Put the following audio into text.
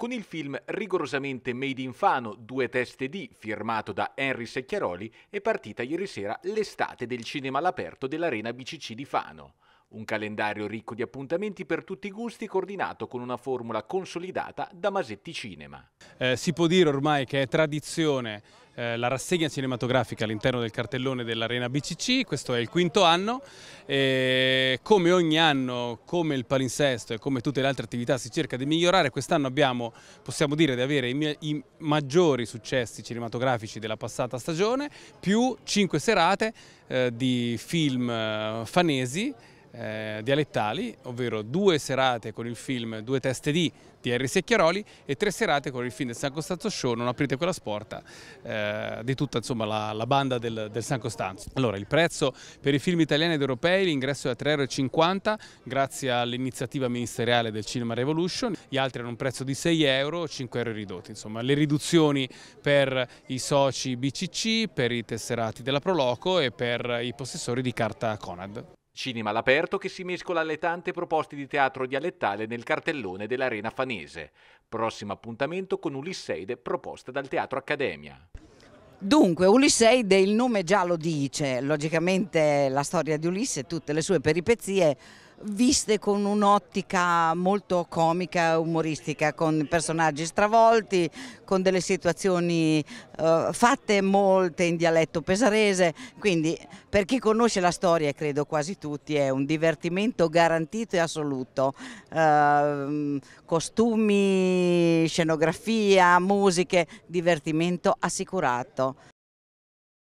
con il film rigorosamente made in Fano, due teste di, firmato da Henry Secchiaroli, è partita ieri sera l'estate del cinema all'aperto dell'Arena BCC di Fano. Un calendario ricco di appuntamenti per tutti i gusti coordinato con una formula consolidata da Masetti Cinema. Eh, si può dire ormai che è tradizione eh, la rassegna cinematografica all'interno del cartellone dell'Arena BCC, questo è il quinto anno, e come ogni anno, come il palinsesto e come tutte le altre attività si cerca di migliorare, quest'anno abbiamo, possiamo dire di avere i, i maggiori successi cinematografici della passata stagione, più cinque serate eh, di film eh, fanesi, eh, dialettali, ovvero due serate con il film Due teste di di Henry Secchiaroli e tre serate con il film del San Costanzo Show, Non aprite quella sporta, eh, di tutta insomma, la, la, banda del, del, San Costanzo. Allora, il prezzo per i film italiani ed europei, l'ingresso è a 3,50 euro grazie all'iniziativa ministeriale del Cinema Revolution, gli altri hanno un prezzo di 6 euro, 5 euro ridotti, insomma le riduzioni per i soci BCC, per i tesserati della Proloco e per i possessori di carta Conad. Cinema all'aperto che si mescola alle tante proposte di teatro dialettale nel cartellone dell'Arena Fanese. Prossimo appuntamento con Ulisseide proposta dal Teatro Accademia. Dunque, Ulisseide, il nome già lo dice, logicamente la storia di Ulisse, e tutte le sue peripezie viste con un'ottica molto comica, umoristica, con personaggi stravolti, con delle situazioni eh, fatte molte in dialetto pesarese, quindi per chi conosce la storia, credo quasi tutti, è un divertimento garantito e assoluto. Eh, costumi, scenografia, musiche, divertimento assicurato.